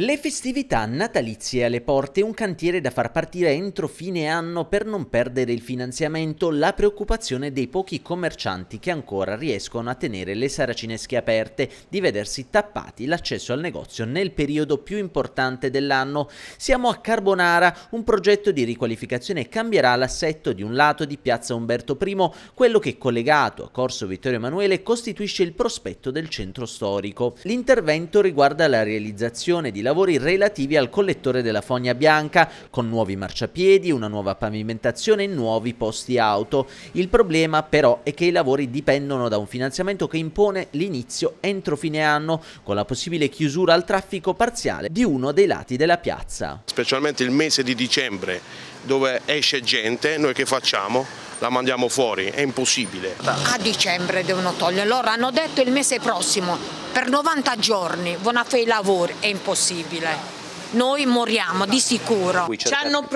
Le festività natalizie alle porte, un cantiere da far partire entro fine anno per non perdere il finanziamento, la preoccupazione dei pochi commercianti che ancora riescono a tenere le saracinesche aperte, di vedersi tappati l'accesso al negozio nel periodo più importante dell'anno. Siamo a Carbonara, un progetto di riqualificazione cambierà l'assetto di un lato di Piazza Umberto I, quello che collegato a Corso Vittorio Emanuele costituisce il prospetto del centro storico. L'intervento riguarda la realizzazione di lavori relativi al collettore della Fogna Bianca, con nuovi marciapiedi, una nuova pavimentazione e nuovi posti auto. Il problema però è che i lavori dipendono da un finanziamento che impone l'inizio entro fine anno, con la possibile chiusura al traffico parziale di uno dei lati della piazza. Specialmente il mese di dicembre, dove esce gente, noi che facciamo? la mandiamo fuori, è impossibile. A dicembre devono togliere, loro hanno detto il mese prossimo, per 90 giorni, vanno a fare i lavori, è impossibile. Noi moriamo di sicuro. Ci hanno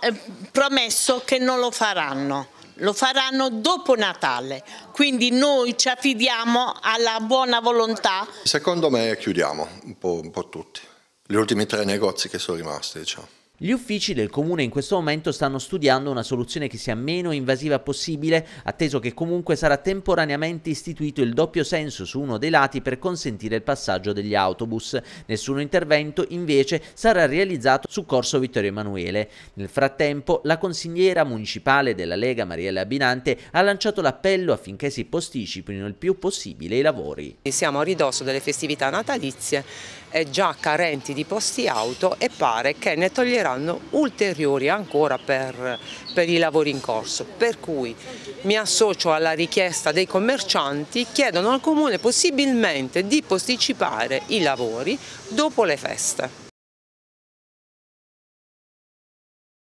eh, promesso che non lo faranno lo faranno dopo Natale, quindi noi ci affidiamo alla buona volontà. Secondo me chiudiamo un po', un po tutti, gli ultimi tre negozi che sono rimasti diciamo. Gli uffici del comune in questo momento stanno studiando una soluzione che sia meno invasiva possibile, atteso che comunque sarà temporaneamente istituito il doppio senso su uno dei lati per consentire il passaggio degli autobus. Nessuno intervento invece sarà realizzato su Corso Vittorio Emanuele. Nel frattempo la consigliera municipale della Lega Mariella Binante ha lanciato l'appello affinché si posticipino il più possibile i lavori. Siamo a ridosso delle festività natalizie, è già carenti di posti auto e pare che ne toglierà saranno ulteriori ancora per, per i lavori in corso. Per cui mi associo alla richiesta dei commercianti, chiedono al Comune possibilmente di posticipare i lavori dopo le feste.